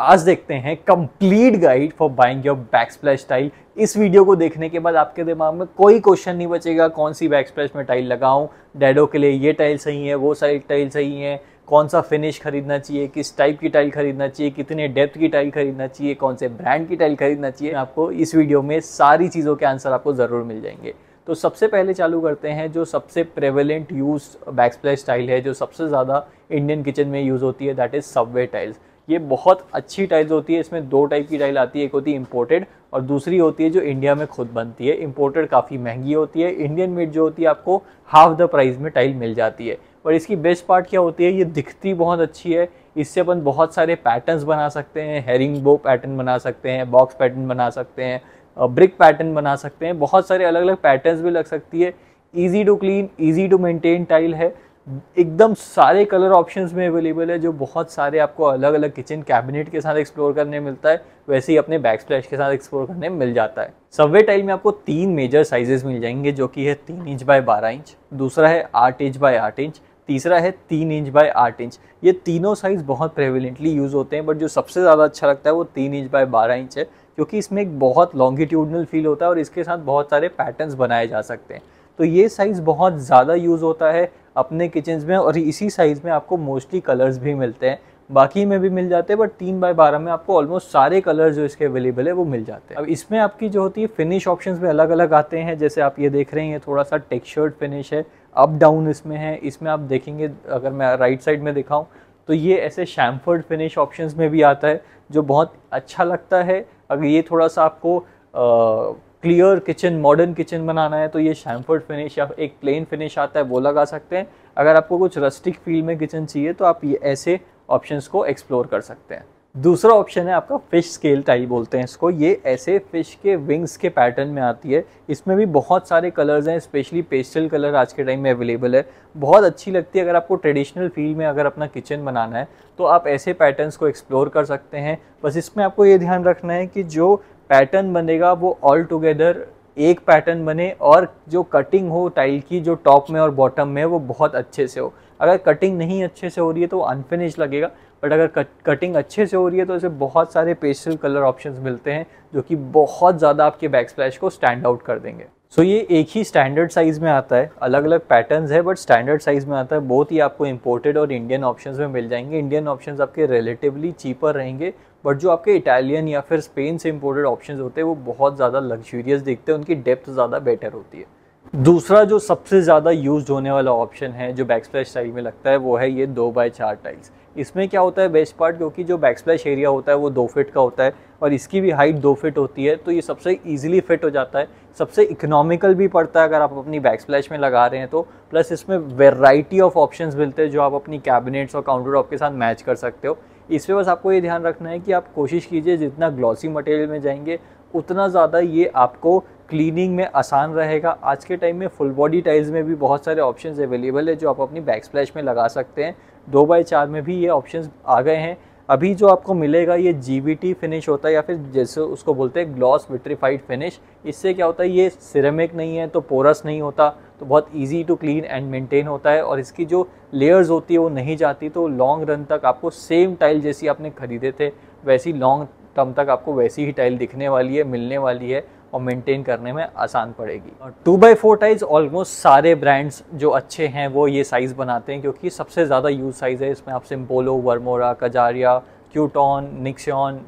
आज देखते हैं complete guide for buying your back backsplash tile इस वीडियो को देखने के बाद आपके दिमाग में कोई क्वेश्चन नहीं बचेगा कौन सी बैक स्प्लैश में टाइल लगाऊं डैडो के लिए ये टाइल सही है वो साइड टाइल सही है कौन सा फिनिश खरीदना चाहिए किस टाइप की टाइल खरीदना चाहिए कितने डेप्थ की टाइल खरीदना चाहिए कौन से ब्रांड की टाइल खरीदना चाहिए आपको इस वीडियो में सारी चीज़ों के आंसर आपको ज़रूर मिल जाएंगे तो सबसे पहले चालू करते हैं जो सबसे prevalent use backsplash tile है जो सबसे ज़्यादा इंडियन किचन में यूज़ होती है दैट इज़ सबवे टाइल्स ये बहुत अच्छी टाइल्स होती है इसमें दो टाइप की टाइल आती है एक होती है इम्पोर्टेड और दूसरी होती है जो इंडिया में खुद बनती है इम्पोर्टेड काफ़ी महंगी होती है इंडियन मेड जो होती है आपको हाफ द प्राइस में टाइल मिल जाती है और इसकी बेस्ट पार्ट क्या होती है ये दिखती बहुत अच्छी है इससे अपन बहुत सारे पैटर्न्स बना सकते हैं हेरिंग बो पैटर्न बना सकते हैं बॉक्स पैटर्न बना सकते हैं ब्रिक पैटर्न बना सकते हैं बहुत सारे अलग अलग पैटर्न्स भी लग सकती है easy to clean easy to maintain tile है एकदम सारे कलर ऑप्शंस में अवेलेबल है जो बहुत सारे आपको अलग अलग किचन कैबिनेट के साथ एक्सप्लोर करने मिलता है वैसे ही अपने बैक स्प्लैश के साथ एक्सप्लोर करने मिल जाता है सबवे टाइल में आपको तीन मेजर साइजेस मिल जाएंगे जो कि है तीन इंच बाय बारह इंच दूसरा है आठ इंच बाय आठ इंच तीसरा है तीन इंच बाय आठ इंच ये तीनों साइज़ बहुत प्रेविलेंटली यूज़ होते हैं बट जो सबसे ज़्यादा अच्छा लगता है वो तीन इंच बाय बारह इंच है क्योंकि इसमें एक बहुत लॉन्गिट्यूडनल फील होता है और इसके साथ बहुत सारे पैटर्न्स बनाए जा सकते हैं तो ये साइज़ बहुत ज़्यादा यूज़ होता है अपने किचन्स में और इसी साइज़ में आपको मोस्टली कलर्स भी मिलते हैं बाकी में भी मिल जाते हैं बट तीन बाय बारह में आपको ऑलमोस्ट सारे कलर जो इसके अवेलेबल है वो मिल जाते हैं अब इसमें आपकी जो होती है फिनिश ऑप्शन में अलग अलग आते हैं जैसे आप ये देख रहे हैं ये थोड़ा सा टेक्सचर्ड फिनिश है अप डाउन इसमें है इसमें आप देखेंगे अगर मैं राइट साइड में दिखाऊँ तो ये ऐसे शैम्फर्ड फिनिश ऑप्शन में भी आता है जो बहुत अच्छा लगता है अगर ये थोड़ा सा आपको क्लियर किचन मॉडर्न किचन बनाना है तो ये शैम्फर्ड फिनिश या एक प्लेन फिनिश आता है वो लगा सकते हैं अगर आपको कुछ रस्टिक फील में किचन चाहिए तो आप ये ऐसे ऑप्शंस को एक्सप्लोर कर सकते हैं दूसरा ऑप्शन है आपका फिश स्केल टाइप बोलते हैं इसको ये ऐसे फिश के विंग्स के पैटर्न में आती है इसमें भी बहुत सारे कलर्स हैं स्पेशली पेस्टल कलर आज के टाइम में अवेलेबल है बहुत अच्छी लगती है अगर आपको ट्रेडिशनल फील में अगर अपना किचन बनाना है तो आप ऐसे पैटर्न्स को एक्सप्लोर कर सकते हैं बस इसमें आपको ये ध्यान रखना है कि जो पैटर्न बनेगा वो ऑल टुगेदर एक पैटर्न बने और जो कटिंग हो टाइल की जो टॉप में और बॉटम में वो बहुत अच्छे से हो अगर कटिंग नहीं अच्छे से हो रही है तो अनफिनिश लगेगा बट अगर कट, कटिंग अच्छे से हो रही है तो ऐसे बहुत सारे पेस्टल कलर ऑप्शन मिलते हैं जो कि बहुत ज़्यादा आपके बैक स्प्लैश को स्टैंड आउट कर देंगे सो so, ये एक ही स्टैंडर्ड साइज़ में आता है अलग अलग पैटर्न्स है बट स्टैंडर्ड साइज़ में आता है बहुत ही आपको इम्पोर्टेड और इंडियन ऑप्शंस में मिल जाएंगे इंडियन ऑप्शंस आपके रिलेटिवली चीपर रहेंगे बट जो आपके इटालियन या फिर स्पेन से इम्पोर्टेड ऑप्शन होते हैं वो बहुत ज़्यादा लग्जूरियस दिखते हैं उनकी डेप्थ ज़्यादा बेटर होती है दूसरा जो सबसे ज़्यादा यूज होने वाला ऑप्शन है जो बैक स्प्लैश टाइल में लगता है वो है ये दो बाय चार टाइल्स इसमें क्या होता है बेस्ट पार्ट क्योंकि जो बैक स्प्लैश एरिया होता है वो दो फिट का होता है और इसकी भी हाइट दो फिट होती है तो ये सबसे ईजिली फिट हो जाता है सबसे इकोनॉमिकल भी पड़ता है अगर आप अपनी बैक स्प्लैश में लगा रहे हैं तो प्लस इसमें वेराइटी ऑफ ऑप्शन मिलते हैं जो आप अपनी कैबिनेट्स और काउंटर टॉप के साथ मैच कर सकते हो इस पर बस आपको ये ध्यान रखना है कि आप कोशिश कीजिए जितना ग्लॉसी मटेरियल में जाएंगे उतना ज़्यादा ये आपको क्लीनिंग में आसान रहेगा आज के टाइम में फुल बॉडी टाइल्स में भी बहुत सारे ऑप्शंस अवेलेबल है जो आप अपनी बैक स्प्लैश में लगा सकते हैं दो बाई चार में भी ये ऑप्शंस आ गए हैं अभी जो आपको मिलेगा ये जी फिनिश होता है या फिर जैसे उसको बोलते हैं ग्लॉस विट्रीफाइड फिनिश इससे क्या होता है ये सिरेमिक नहीं है तो पोरस नहीं होता तो बहुत easy to clean and maintain होता है और इसकी जो लेयर्स होती है वो नहीं जाती तो लॉन्ग रन तक आपको सेम टाइल जैसी आपने ख़रीदे थे वैसी लॉन्ग टर्म तक आपको वैसी ही टाइल दिखने वाली है मिलने वाली है और मेंटेन करने में आसान पड़ेगी two by four tiles almost सारे ब्रांड्स जो अच्छे हैं वो ये साइज़ बनाते हैं क्योंकि सबसे ज़्यादा यूज साइज़ है इसमें आप सिम्पोलो वर्मोरा कजारिया क्यूटॉन निक्सॉन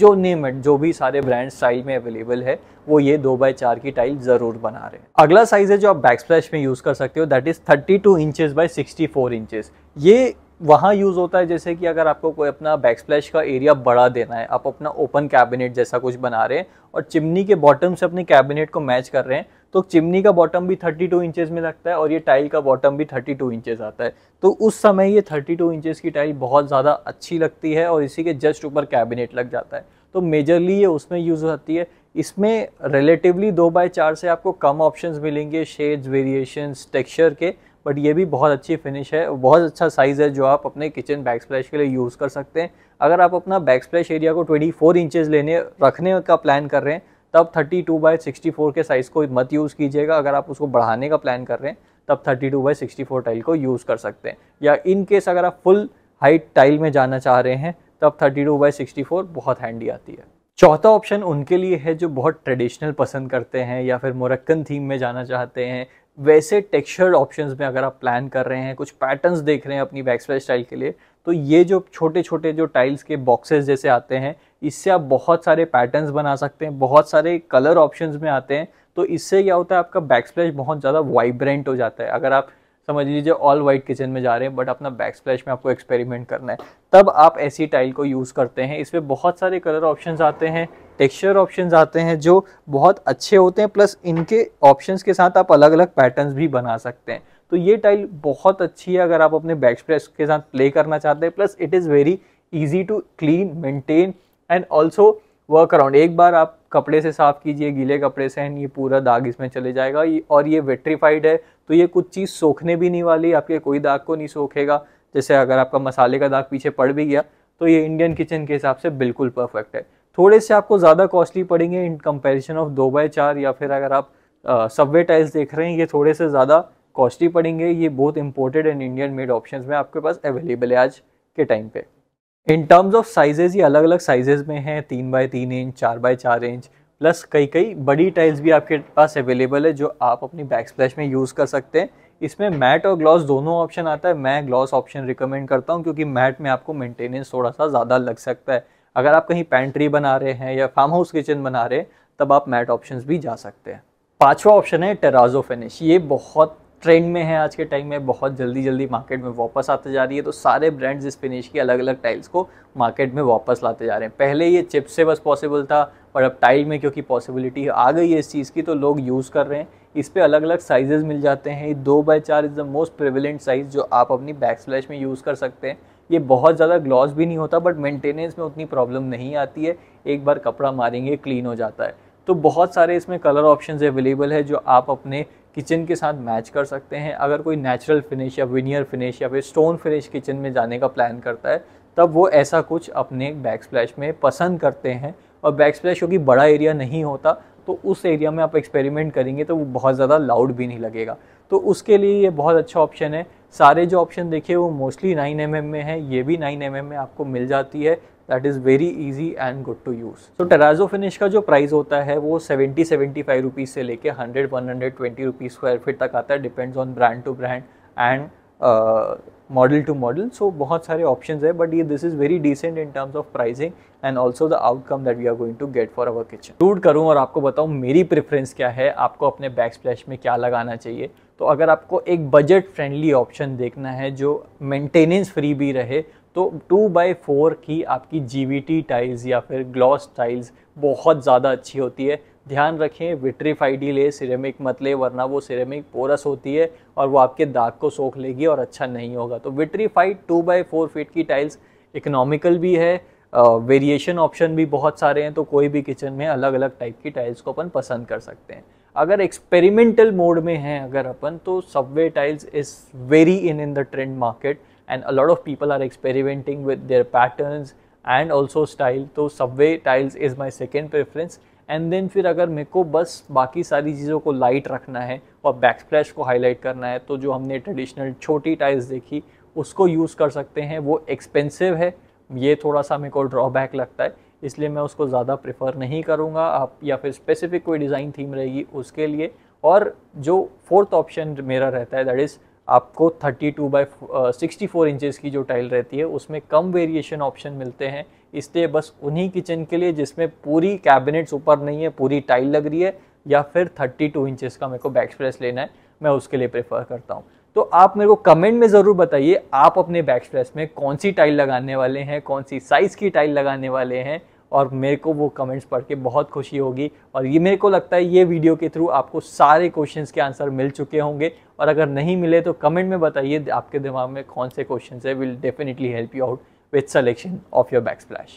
जो नेम इट जो भी सारे ब्रांड साइज में अवेलेबल है वो ये दो बाई चार की टाइल ज़रूर बना रहे हैं अगला साइज़ है जो आप बैक स्प्लैश में यूज़ कर सकते हो that is thirty two inches by sixty four inches ये वहाँ यूज़ होता है जैसे कि अगर आपको कोई अपना बैकस्प्लैश का एरिया बढ़ा देना है आप अपना ओपन कैबिनेट जैसा कुछ बना रहे हैं और चिमनी के बॉटम से अपने कैबिनेट को मैच कर रहे हैं तो चिमनी का बॉटम भी 32 टू में लगता है और ये टाइल का बॉटम भी 32 टू इंचज़ आता है तो उस समय ये 32 टू इंचज़ की टाइल बहुत ज़्यादा अच्छी लगती है और इसी के जस्ट ऊपर कैबिनेट लग जाता है तो मेजरली ये उसमें यूज़ होती है इसमें रिलेटिवली दो बाय चार से आपको कम ऑप्शंस मिलेंगे शेड्स वेरिएशंस टेक्सचर के बट ये भी बहुत अच्छी फिनिश है बहुत अच्छा साइज़ है जो आप अपने किचन बैक स्प्लैश के लिए यूज़ कर सकते हैं अगर आप अपना बैक स्प्लैश एरिया को 24 फोर इंचज़ लेने रखने का प्लान कर रहे हैं तब 32 टू बाई सिक्सटी के साइज़ को मत यूज़ कीजिएगा अगर आप उसको बढ़ाने का प्लान कर रहे हैं तब 32 टू बाई सिक्सटी टाइल को यूज़ कर सकते हैं या इन केस अगर आप फुल हाइट टाइल में जाना चाह रहे हैं तब 32 टू बाई सिक्सटी बहुत हैंडी आती है चौथा ऑप्शन उनके लिए है जो बहुत ट्रेडिशनल पसंद करते हैं या फिर मोरक्कन थीम में जाना चाहते हैं वैसे टेक्सचर्ड ऑप्शंस में अगर आप प्लान कर रहे हैं कुछ पैटर्न्स देख रहे हैं अपनी बैक स्प्लैश टाइल के लिए तो ये जो छोटे छोटे जो टाइल्स के बॉक्सेस जैसे आते हैं इससे आप बहुत सारे पैटर्न्स बना सकते हैं बहुत सारे कलर ऑप्शंस में आते हैं तो इससे क्या होता है आपका बैक स्प्लैश बहुत ज़्यादा वाइब्रेंट हो जाता है अगर आप समझ लीजिए ऑल वाइट किचन में जा रहे हैं बट अपना बैक स्प्लैश में आपको एक्सपेरिमेंट करना है तब आप ऐसी टाइल को यूज़ करते हैं इसमें बहुत सारे कलर ऑप्शंस आते हैं टेक्सचर ऑप्शंस आते हैं जो बहुत अच्छे होते हैं प्लस इनके ऑप्शंस के साथ आप अलग अलग पैटर्न्स भी बना सकते हैं तो ये टाइल बहुत अच्छी है अगर आप अपने बैक के साथ प्ले करना चाहते हैं plus it is very easy to clean maintain and also work around एक बार आप कपड़े से साफ़ कीजिए गीले कपड़े से ये पूरा दाग इसमें चले जाएगा और ये वेट्रीफाइड है तो ये कुछ चीज़ सोखने भी नहीं वाली आपके कोई दाग को नहीं सोखेगा जैसे अगर आपका मसाले का दाग पीछे पड़ भी गया तो ये इंडियन किचन के हिसाब से बिल्कुल परफेक्ट है थोड़े से आपको ज़्यादा कॉस्टली पड़ेंगे इन कंपेरिजन ऑफ दो बाई चार या फिर अगर आप सबवे टाइल्स देख रहे हैं ये थोड़े से ज़्यादा कॉस्टली पड़ेंगे ये बहुत imported and Indian made option में आपके पास अवेलेबल है आज के टाइम पे इन टर्म्स ऑफ साइजेज़ ये अलग अलग साइजेज़ में हैं तीन बाय तीन इंच चार बाय चार इंच प्लस कई कई बड़ी टाइल्स भी आपके पास अवेलेबल है जो आप अपनी बैक स्प्लैश में यूज़ कर सकते हैं इसमें मैट और ग्लॉस दोनों ऑप्शन आता है मैं ग्लॉस ऑप्शन रिकमेंड करता हूँ क्योंकि मैट में आपको मेंटेनेंस थोड़ा सा ज़्यादा लग सकता है अगर आप कहीं पैंट्री बना रहे हैं या फार्म हाउस किचन बना रहे हैं तब आप मैट ऑप्शंस भी जा सकते हैं पांचवा ऑप्शन है टेराजो फिनिश ये बहुत ट्रेंड में है आज के टाइम में बहुत जल्दी जल्दी मार्केट में वापस आते जा रही है तो सारे ब्रांड्स इस फिनिश की अलग अलग टाइल्स को मार्केट में वापस लाते जा रहे हैं पहले ये चिप से बस पॉसिबल था पर अब टाइल में क्योंकि पॉसिबिलिटी आ गई है इस चीज़ की तो लोग यूज़ कर रहे हैं इस पर अलग अलग साइजेज़ मिल जाते हैं दो बाई चार is the most prevalent size जो आप अपनी बैक स्लैश में यूज़ कर सकते हैं ये बहुत ज़्यादा ग्लॉस भी नहीं होता बट मेंटेनेंस में उतनी प्रॉब्लम नहीं आती है एक बार कपड़ा मारेंगे क्लीन हो जाता है तो बहुत सारे इसमें कलर ऑप्शंस अवेलेबल है जो आप अपने किचन के साथ मैच कर सकते हैं अगर कोई नेचुरल फिनिश या विनियर फिनिश या फिर स्टोन फिनिश किचन में जाने का प्लान करता है तब वो ऐसा कुछ अपने बैक स्प्लैश में पसंद करते हैं और बैक स्प्लैश क्योंकि बड़ा एरिया नहीं होता तो उस एरिया में आप एक्सपेरिमेंट करेंगे तो वो बहुत ज़्यादा लाउड भी नहीं लगेगा तो उसके लिए ये बहुत अच्छा ऑप्शन है सारे जो ऑप्शन देखे वो मोस्टली नाइन एम में है ये भी नाइन एम में आपको मिल जाती है that is very easy and good to use तो टेराजो फिनिश का जो प्राइस होता है वो सेवेंटी सेवेंटी फाइव रुपीज़ से लेके hundred one hundred twenty rupees square feet तक आता है depends on brand to brand and model to model so बहुत सारे ऑप्शन है बट ये this is very decent in terms of pricing and also the outcome that we are going to get for our kitchen टूट करूँ और आपको बताऊँ मेरी प्रेफरेंस क्या है आपको अपने बैक स्प्लैश में क्या लगाना चाहिए तो अगर आपको एक बजट फ्रेंडली ऑप्शन देखना है जो मेंटेनेंस फ्री भी रहे तो टू बाई फोर की आपकी जी टाइल्स या फिर ग्लॉस टाइल्स बहुत ज़्यादा अच्छी होती है ध्यान रखें विट्रीफाइड ही ले सिरेमिक मत ले वरना वो सिरेमिक पोरस होती है और वो आपके दाग को सोख लेगी और अच्छा नहीं होगा तो vitrified two by four feet की टाइल्स इकोनॉमिकल भी है वेरिएशन ऑप्शन भी बहुत सारे हैं तो कोई भी किचन में अलग अलग टाइप की टाइल्स को अपन पसंद कर सकते हैं अगर एक्सपेरिमेंटल मोड में हैं अगर अपन तो subway tiles is very in in the trend market and a lot of people are experimenting with their patterns and also style तो subway tiles is my second preference and then फिर अगर मेरे को बस बाकी सारी चीज़ों को लाइट रखना है और बैक स्प्लैश को हाईलाइट करना है तो जो हमने ट्रेडिशनल छोटी टाइल्स देखी उसको यूज़ कर सकते हैं वो एक्सपेंसिव है ये थोड़ा सा मेरे को ड्रॉबैक लगता है इसलिए मैं उसको ज़्यादा प्रेफर नहीं करूँगा आप या फिर स्पेसिफिक कोई डिज़ाइन थीम रहेगी उसके लिए और जो फोर्थ ऑप्शन मेरा रहता है दैट इज़ आपको 32 two by sixty four inches की जो टाइल रहती है उसमें कम वेरिएशन ऑप्शन मिलते हैं इसलिए बस उन्हीं किचन के लिए जिसमें पूरी कैबिनेट्स ऊपर नहीं है पूरी टाइल लग रही है या फिर 32 टू इंचज़ का मेरे को बैक स्प्रेस लेना है मैं उसके लिए प्रेफर करता हूँ तो आप मेरे को कमेंट में ज़रूर बताइए आप अपने बैक स्ट्रेस में कौन सी टाइल लगाने वाले हैं कौन सी साइज़ की टाइल लगाने वाले हैं और मेरे को वो कमेंट्स पढ़ के बहुत खुशी होगी और ये मेरे को लगता है ये वीडियो के थ्रू आपको सारे क्वेश्चन के आंसर मिल चुके होंगे और अगर नहीं मिले तो कमेंट में बताइए आपके दिमाग में कौन से क्वेश्चन है will definitely help you out with selection of your back splash